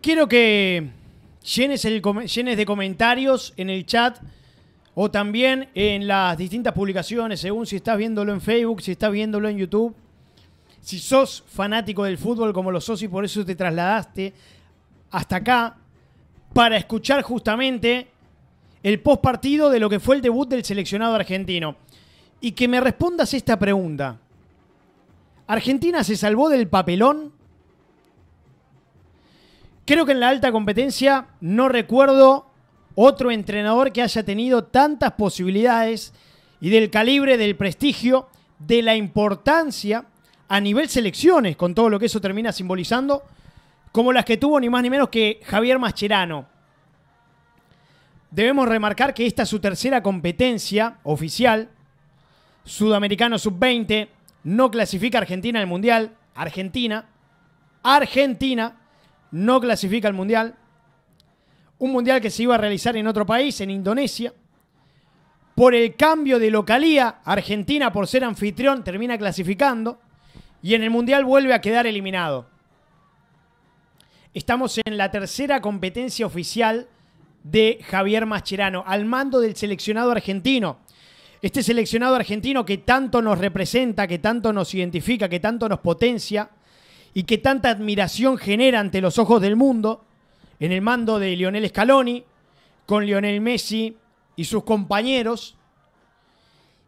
Quiero que llenes, el, llenes de comentarios en el chat o también en las distintas publicaciones, según si estás viéndolo en Facebook, si estás viéndolo en YouTube. Si sos fanático del fútbol como lo sos y por eso te trasladaste hasta acá para escuchar justamente el post partido de lo que fue el debut del seleccionado argentino. Y que me respondas esta pregunta. ¿Argentina se salvó del papelón? Creo que en la alta competencia no recuerdo otro entrenador que haya tenido tantas posibilidades y del calibre, del prestigio, de la importancia a nivel selecciones, con todo lo que eso termina simbolizando, como las que tuvo ni más ni menos que Javier Mascherano. Debemos remarcar que esta es su tercera competencia oficial, Sudamericano Sub-20, no clasifica Argentina al Mundial, Argentina, Argentina, no clasifica al Mundial. Un Mundial que se iba a realizar en otro país, en Indonesia. Por el cambio de localía, Argentina, por ser anfitrión, termina clasificando. Y en el Mundial vuelve a quedar eliminado. Estamos en la tercera competencia oficial de Javier Mascherano, al mando del seleccionado argentino. Este seleccionado argentino que tanto nos representa, que tanto nos identifica, que tanto nos potencia, y que tanta admiración genera ante los ojos del mundo, en el mando de Lionel Scaloni, con Lionel Messi y sus compañeros,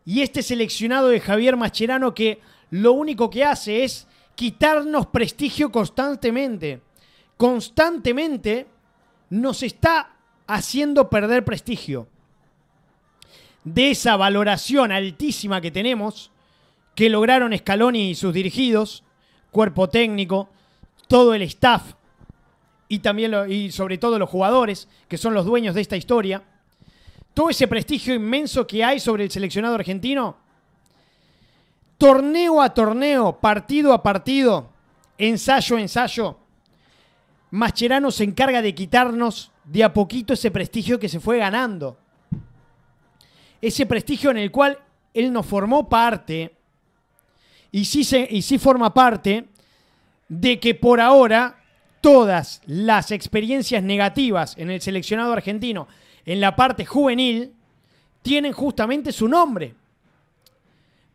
y este seleccionado de Javier Mascherano que lo único que hace es quitarnos prestigio constantemente. Constantemente nos está haciendo perder prestigio. De esa valoración altísima que tenemos, que lograron Scaloni y sus dirigidos, cuerpo técnico, todo el staff y también y sobre todo los jugadores que son los dueños de esta historia. Todo ese prestigio inmenso que hay sobre el seleccionado argentino, torneo a torneo, partido a partido, ensayo a ensayo, Mascherano se encarga de quitarnos de a poquito ese prestigio que se fue ganando. Ese prestigio en el cual él nos formó parte y sí, se, y forma parte de que por ahora todas las experiencias negativas en el seleccionado argentino, en la parte juvenil, tienen justamente su nombre.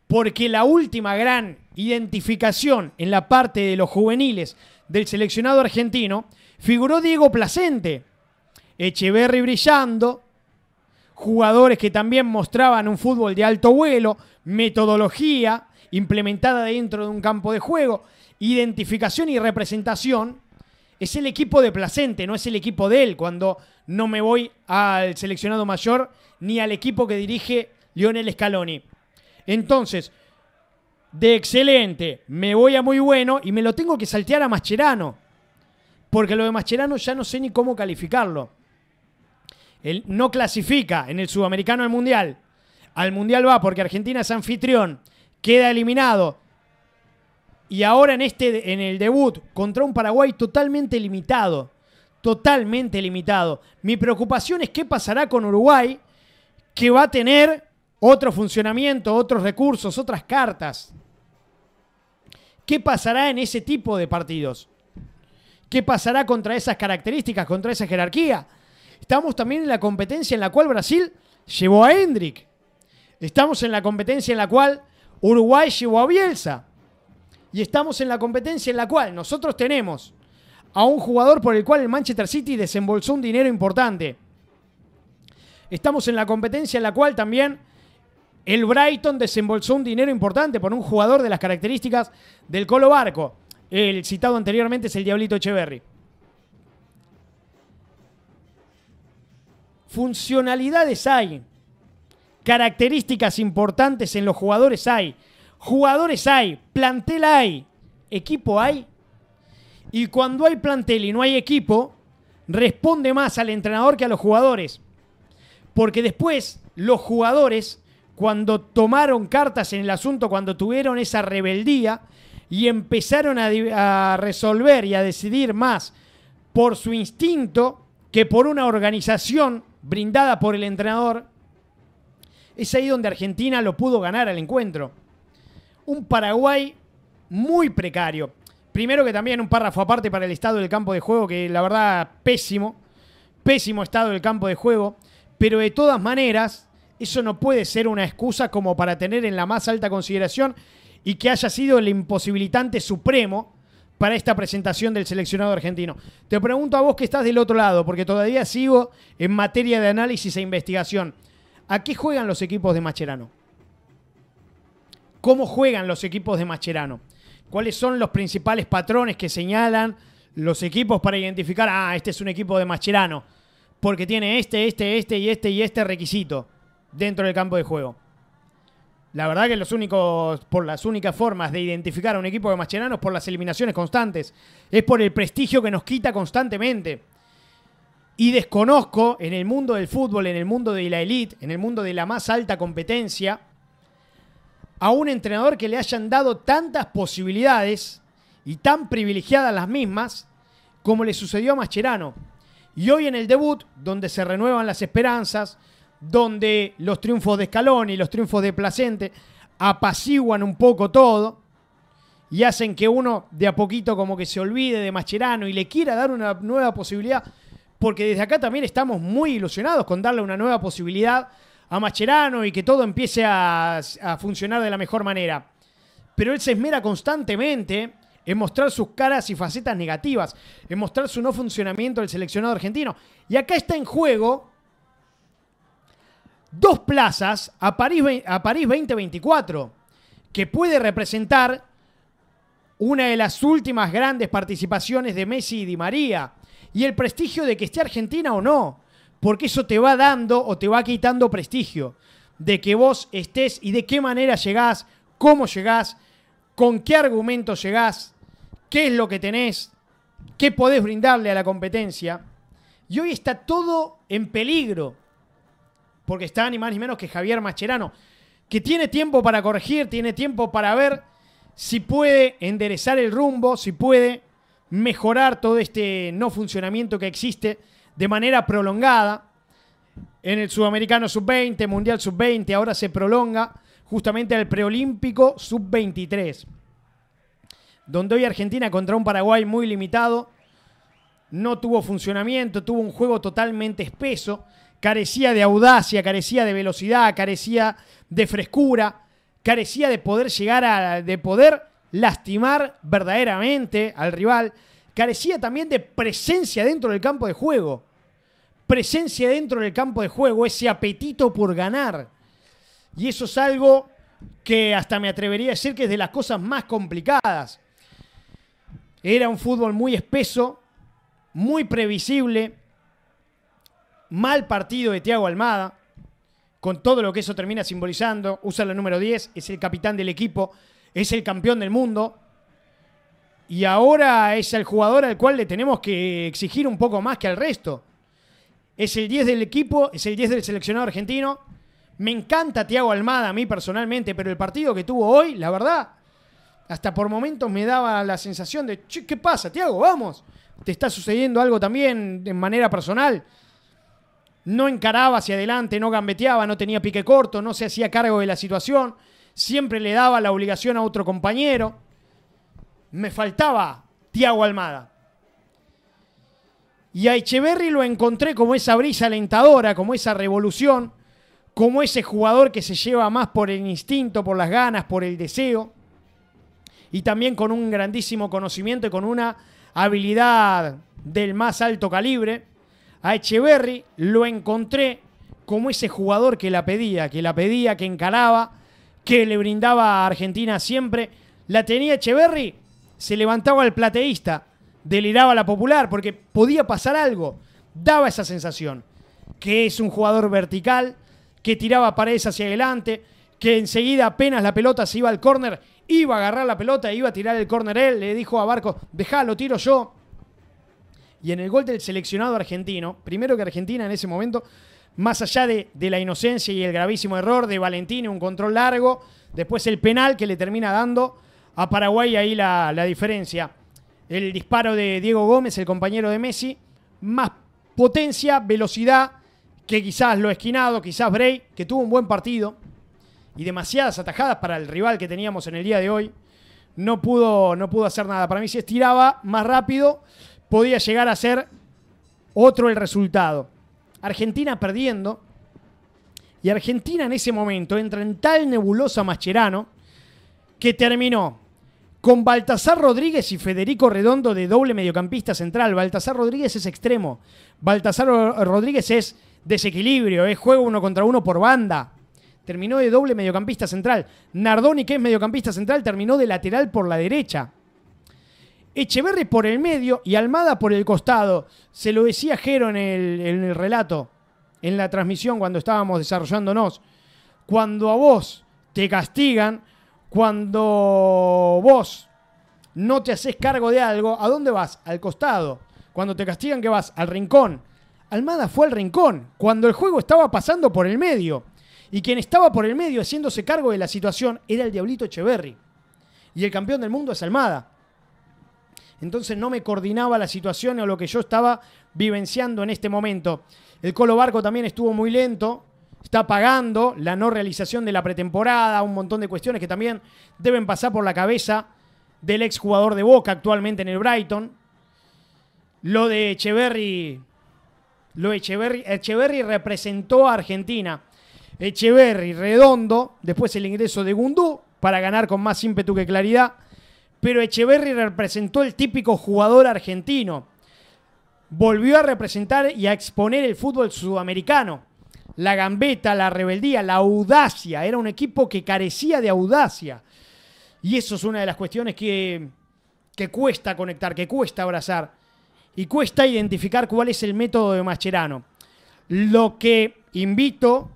Porque la última gran identificación en la parte de los juveniles del seleccionado argentino figuró Diego Placente, Echeverry brillando, jugadores que también mostraban un fútbol de alto vuelo, metodología, implementada dentro de un campo de juego. Identificación y representación es el equipo de Placente, no es el equipo de él, cuando no me voy al seleccionado mayor ni al equipo que dirige Lionel Scaloni. Entonces, de excelente, me voy a muy bueno y me lo tengo que saltear a Mascherano, porque lo de Mascherano ya no sé ni cómo calificarlo. Él no clasifica en el sudamericano al mundial. Al mundial va porque Argentina es anfitrión queda eliminado. Y ahora en, este, en el debut contra un Paraguay totalmente limitado. Totalmente limitado. Mi preocupación es qué pasará con Uruguay, que va a tener otro funcionamiento, otros recursos, otras cartas. ¿Qué pasará en ese tipo de partidos? ¿Qué pasará contra esas características, contra esa jerarquía? Estamos también en la competencia en la cual Brasil llevó a Hendrik. Estamos en la competencia en la cual Uruguay llevó a Bielsa. Y estamos en la competencia en la cual nosotros tenemos a un jugador por el cual el Manchester City desembolsó un dinero importante. Estamos en la competencia en la cual también el Brighton desembolsó un dinero importante por un jugador de las características del Colo Barco. El citado anteriormente es el Diablito Echeverry. Funcionalidades hay características importantes en los jugadores hay, jugadores hay, plantel hay, equipo hay. Y cuando hay plantel y no hay equipo, responde más al entrenador que a los jugadores. Porque después los jugadores, cuando tomaron cartas en el asunto, cuando tuvieron esa rebeldía y empezaron a, resolver y a decidir más por su instinto que por una organización brindada por el entrenador, es ahí donde Argentina lo pudo ganar al encuentro. Un Paraguay muy precario. Primero que también un párrafo aparte para el estado del campo de juego, que la verdad pésimo. Pésimo estado del campo de juego. Pero de todas maneras, eso no puede ser una excusa como para tener en la más alta consideración y que haya sido el imposibilitante supremo para esta presentación del seleccionado argentino. Te pregunto a vos que estás del otro lado, porque todavía sigo en materia de análisis e investigación. ¿A qué juegan los equipos de Macherano? ¿Cómo juegan los equipos de Macherano? ¿Cuáles son los principales patrones que señalan los equipos para identificar, ah, este es un equipo de Macherano? Porque tiene este, este, este y este y este requisito dentro del campo de juego. La verdad que los únicos, por las únicas formas de identificar a un equipo de macherano es por las eliminaciones constantes. Es por el prestigio que nos quita constantemente. Y desconozco en el mundo del fútbol, en el mundo de la elite, en el mundo de la más alta competencia, a un entrenador que le hayan dado tantas posibilidades y tan privilegiadas las mismas como le sucedió a Mascherano. Y hoy en el debut, donde se renuevan las esperanzas, donde los triunfos de Scaloni y los triunfos de Placente apaciguan un poco todo y hacen que uno de a poquito como que se olvide de Mascherano y le quiera dar una nueva posibilidad porque desde acá también estamos muy ilusionados con darle una nueva posibilidad a Macherano y que todo empiece a, funcionar de la mejor manera. Pero él se esmera constantemente en mostrar sus caras y facetas negativas, en mostrar su no funcionamiento del seleccionado argentino. Y acá está en juego dos plazas a París, a París 2024, que puede representar una de las últimas grandes participaciones de Messi y Di María y el prestigio de que esté Argentina o no, porque eso te va dando o te va quitando prestigio de que vos estés y de qué manera llegás, cómo llegás, con qué argumento llegás, qué es lo que tenés, qué podés brindarle a la competencia. Y hoy está todo en peligro, porque está ni más ni menos que Javier Mascherano, que tiene tiempo para corregir, tiene tiempo para ver si puede enderezar el rumbo, si puede mejorar todo este no funcionamiento que existe de manera prolongada. En el Sudamericano Sub-20, Mundial Sub-20, ahora se prolonga justamente al Preolímpico Sub-23, donde hoy Argentina contra un Paraguay muy limitado no tuvo funcionamiento, tuvo un juego totalmente espeso, carecía de audacia, carecía de velocidad, carecía de frescura, carecía de poder llegar a, de poder lastimar verdaderamente al rival, carecía también de presencia dentro del campo de juego. Presencia dentro del campo de juego, ese apetito por ganar. Y eso es algo que hasta me atrevería a decir que es de las cosas más complicadas. Era un fútbol muy espeso, muy previsible, mal partido de Tiago Almada, con todo lo que eso termina simbolizando. Usa la número 10, es el capitán del equipo, es el campeón del mundo y ahora es el jugador al cual le tenemos que exigir un poco más que al resto. Es el 10 del equipo, es el 10 del seleccionado argentino. Me encanta Tiago Almada a mí personalmente, pero el partido que tuvo hoy, la verdad, hasta por momentos me daba la sensación de, ¿qué pasa, Tiago? Vamos, te está sucediendo algo también de manera personal. No encaraba hacia adelante, no gambeteaba, no tenía pique corto, no se hacía cargo de la situación siempre le daba la obligación a otro compañero. Me faltaba Tiago Almada. Y a Echeverry lo encontré como esa brisa alentadora, como esa revolución, como ese jugador que se lleva más por el instinto, por las ganas, por el deseo, y también con un grandísimo conocimiento y con una habilidad del más alto calibre. A Echeverry lo encontré como ese jugador que la pedía, que la pedía, que encaraba, que le brindaba a Argentina siempre, la tenía Echeverry, se levantaba el plateísta, deliraba la popular, porque podía pasar algo, daba esa sensación, que es un jugador vertical, que tiraba paredes hacia adelante, que enseguida apenas la pelota se iba al córner, iba a agarrar la pelota, iba a tirar el córner él, le dijo a Barco, lo tiro yo. Y en el gol del seleccionado argentino, primero que Argentina en ese momento más allá de, la inocencia y el gravísimo error de Valentín. un control largo, después el penal que le termina dando a Paraguay ahí la, diferencia. El disparo de Diego Gómez, el compañero de Messi, más potencia, velocidad que quizás lo esquinado, quizás Bray, que tuvo un buen partido y demasiadas atajadas para el rival que teníamos en el día de hoy. No pudo, no pudo hacer nada. Para mí, si estiraba más rápido, podía llegar a ser otro el resultado. Argentina perdiendo. Y Argentina en ese momento entra en tal nebulosa Mascherano que terminó con Baltasar Rodríguez y Federico Redondo de doble mediocampista central. Baltasar Rodríguez es extremo. Baltasar Rodríguez es desequilibrio, es juego uno contra uno por banda. Terminó de doble mediocampista central. Nardoni, que es mediocampista central, terminó de lateral por la derecha. Echeverri por el medio y Almada por el costado. Se lo decía Jero en el, relato, en la transmisión cuando estábamos desarrollándonos. Cuando a vos te castigan, cuando vos no te haces cargo de algo, ¿a dónde vas? Al costado. Cuando te castigan, ¿qué vas? Al rincón. Almada fue al rincón, cuando el juego estaba pasando por el medio. Y quien estaba por el medio haciéndose cargo de la situación era el Diablito Echeverri. Y el campeón del mundo es Almada entonces no me coordinaba la situación o lo que yo estaba vivenciando en este momento. El Colo Barco también estuvo muy lento, está pagando la no realización de la pretemporada, un montón de cuestiones que también deben pasar por la cabeza del ex jugador de Boca actualmente en el Brighton. Lo de Echeverry, lo de Echeverry, Echeverry representó a Argentina. Echeverry redondo, después el ingreso de Gundú para ganar con más ímpetu que claridad pero Echeverry representó el típico jugador argentino. Volvió a representar y a exponer el fútbol sudamericano. La gambeta, la rebeldía, la audacia. Era un equipo que carecía de audacia. Y eso es una de las cuestiones que, cuesta conectar, que cuesta abrazar. Y cuesta identificar cuál es el método de Mascherano. Lo que invito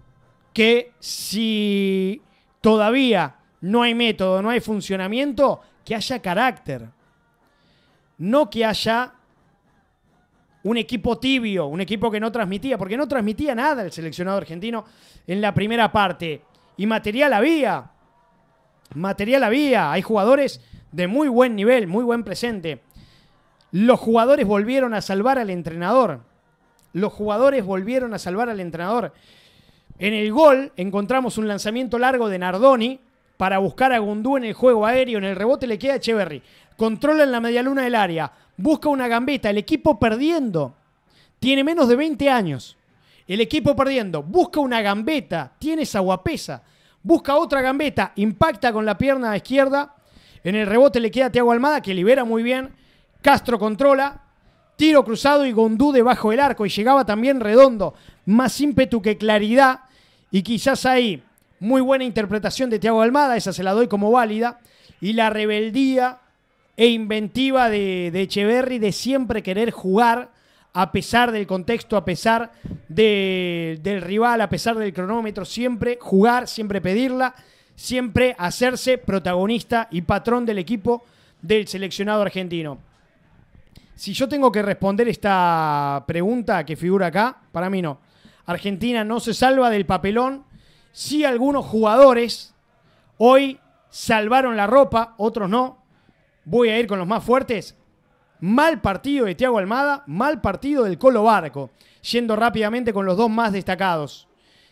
que si todavía no hay método, no hay funcionamiento, que haya carácter, no que haya un equipo tibio, un equipo que no transmitía, porque no transmitía nada el seleccionado argentino en la primera parte. Y material había, material había, hay jugadores de muy buen nivel, muy buen presente. Los jugadores volvieron a salvar al entrenador. Los jugadores volvieron a salvar al entrenador. En el gol encontramos un lanzamiento largo de Nardoni, para buscar a Gondú en el juego aéreo, en el rebote le queda a Echeverry. Controla en la medialuna del área, busca una gambeta, el equipo perdiendo. Tiene menos de 20 años. El equipo perdiendo, busca una gambeta, tiene esa guapesa. Busca otra gambeta, impacta con la pierna izquierda. En el rebote le queda a Tiago Almada, que libera muy bien. Castro controla, tiro cruzado y Gondú debajo del arco y llegaba también redondo, más ímpetu que claridad y quizás ahí muy buena interpretación de Tiago Almada, esa se la doy como válida. Y la rebeldía e inventiva de, de Echeverry de siempre querer jugar a pesar del contexto, a pesar del rival, a pesar del cronómetro, siempre jugar, siempre pedirla, siempre hacerse protagonista y patrón del equipo del seleccionado argentino. Si yo tengo que responder esta pregunta que figura acá, para mí no. Argentina no se salva del papelón si algunos jugadores hoy salvaron la ropa, otros no. Voy a ir con los más fuertes. Mal partido de Tiago Almada, mal partido del Colo Barco. Yendo rápidamente con los dos más destacados.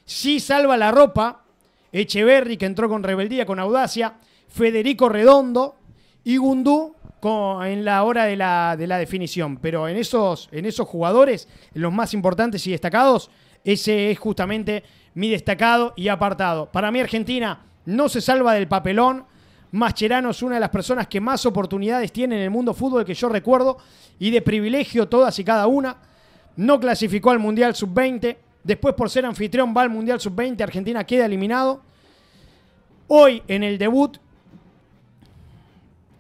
Si salva la ropa. Echeverri, que entró con rebeldía, con audacia. Federico Redondo. Y Gundú, en la hora de la, definición, pero en esos, en esos jugadores, los más importantes y destacados, ese es justamente mi destacado y apartado. Para mí Argentina no se salva del papelón. Mascherano es una de las personas que más oportunidades tiene en el mundo fútbol que yo recuerdo y de privilegio todas y cada una. No clasificó al Mundial Sub-20. Después por ser anfitrión va al Mundial Sub-20. Argentina queda eliminado. Hoy en el debut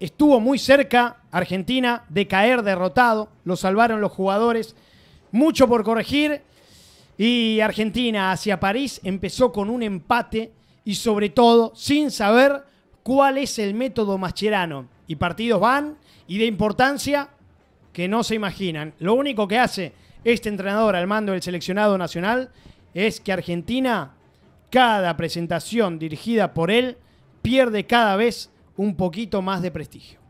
estuvo muy cerca Argentina de caer derrotado, lo salvaron los jugadores, mucho por corregir y Argentina hacia París empezó con un empate y sobre todo sin saber cuál es el método mascherano. Y partidos van y de importancia que no se imaginan. Lo único que hace este entrenador al mando del seleccionado nacional es que Argentina, cada presentación dirigida por él, pierde cada vez un poquito más de prestigio.